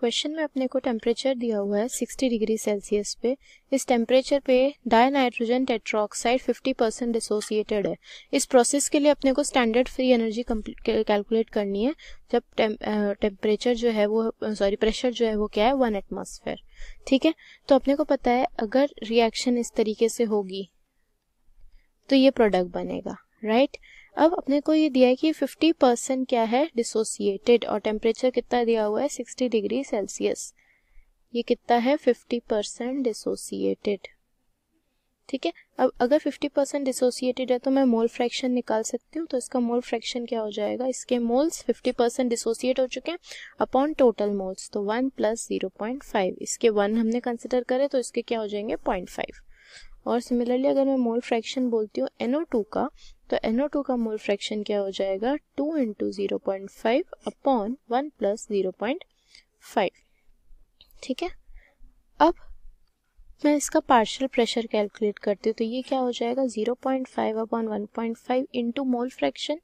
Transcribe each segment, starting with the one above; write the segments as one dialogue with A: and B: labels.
A: Question में
B: अपने को टेम्परेचर दिया हुआ है 60 डिग्री सेल्सियस पे इस टेम्परेचर पे di nitrogen tetroxide 50 percent dissociated है इस प्रोसेस के लिए अपने को स्टैंडर्ड फ्री एनर्जी कैलकुलेट करनी है जब टेम्परेचर जो है वो सॉरी प्रेशर जो है वो क्या है वन एटमोसफेयर ठीक है तो अपने को पता है अगर रिएक्शन इस तरीके से होगी तो ये प्रोडक्ट बनेगा राइट right? अब अपने को ये दिया है कि 50 परसेंट क्या है डिसोसिएटेड और टेम्परेचर कितना दिया हुआ है 60 डिग्री सेल्सियस ये कितना है 50 परसेंट डिसोसिएटेड ठीक है अब अगर 50 परसेंट डिसोसिएटेड है तो मैं मोल फ्रैक्शन निकाल सकती हूँ तो इसका मोल फ्रैक्शन क्या हो जाएगा इसके मोल्स 50 परसेंट डिसोसिएट हो चुके हैं अपॉन टोटल मोल्स तो 1 प्लस जीरो पॉइंट फाइव इसके 1 हमने कंसिडर करे तो इसके क्या हो जाएंगे फाइव और सिमिलरली अगर मैं मोल फ्रैक्शन बोलती हूँ टू का तो टू का मोल फ्रैक्शन क्या हो जाएगा two into zero point five upon one plus zero point five ठीक है अब मैं इसका पार्शियल प्रेशर कैलकुलेट करती हूँ तो ये क्या हो जाएगा zero point five upon one point five into mole fraction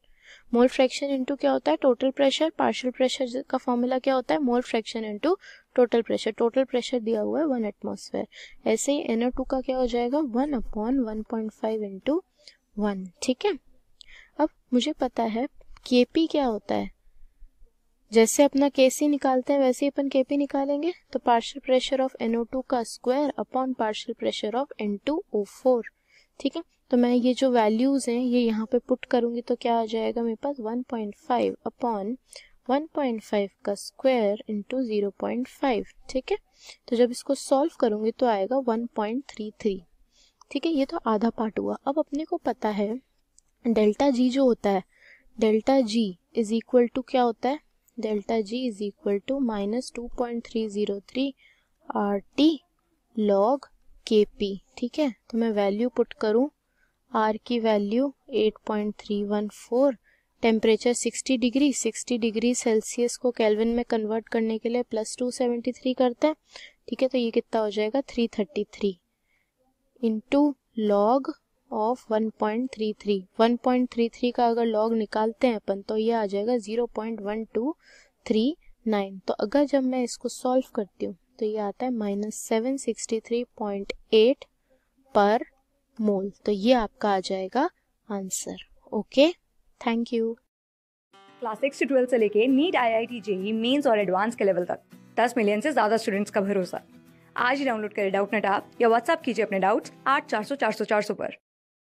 B: mole fraction into क्या होता है टोटल प्रेशर पार्शियल प्रेशर का फॉर्मूला क्या होता है mole fraction into total pressure total pressure दिया हुआ है वन एटमोसफेयर ऐसे ही एनओ टू का क्या हो जाएगा one upon one point five into one ठीक है अब मुझे पता है के पी क्या होता है जैसे अपना के सी निकालते हैं वैसे ही अपन के पी निकालेंगे तो partial pressure of NO two का square upon partial pressure of N two O four ठीक है तो मैं ये जो वैल्यूज़ हैं ये यहाँ पे पुट करूंगी तो क्या आ जाएगा मेरे पास 1.5 अपॉन वन का स्क्वायर इंटू ज़ीरो ठीक है तो जब इसको सॉल्व करूंगी तो आएगा 1.33 ठीक है ये तो आधा पार्ट हुआ अब अपने को पता है डेल्टा जी जो होता है delta G is equal to क्या होता है delta G is equal to minus two point three zero three R T log K P ठीक है तो मैं वैल्यू पुट करूँ आर की value 8.314 temperature sixty degree sixty degree Celsius को कैलविन में कन्वर्ट करने के लिए प्लस टू सेवेंटी थ्री करते हैं ठीक है तो ये कितना हो जाएगा three thirty three into log of one one point point three three three three का अगर लॉग निकालते हैं अपन तो ये आ जाएगा zero point one two three nine तो अगर जब मैं इसको सॉल्व करती हूँ तो ये आता है minus seven sixty three point eight per mole तो ये आपका आ जाएगा answer okay thank you
A: class six to twelfth से लेके NEET I I T JEE mains और एडवांस के लेवल तक दस मिलियन से ज्यादा स्टूडेंट्स का भरोसा आज ही डाउनलोड करें डाउट नेट आप या व्हाट्सअप कीजिए अपने डाउट्स आठ चार सौ चार सौ चार सौ पर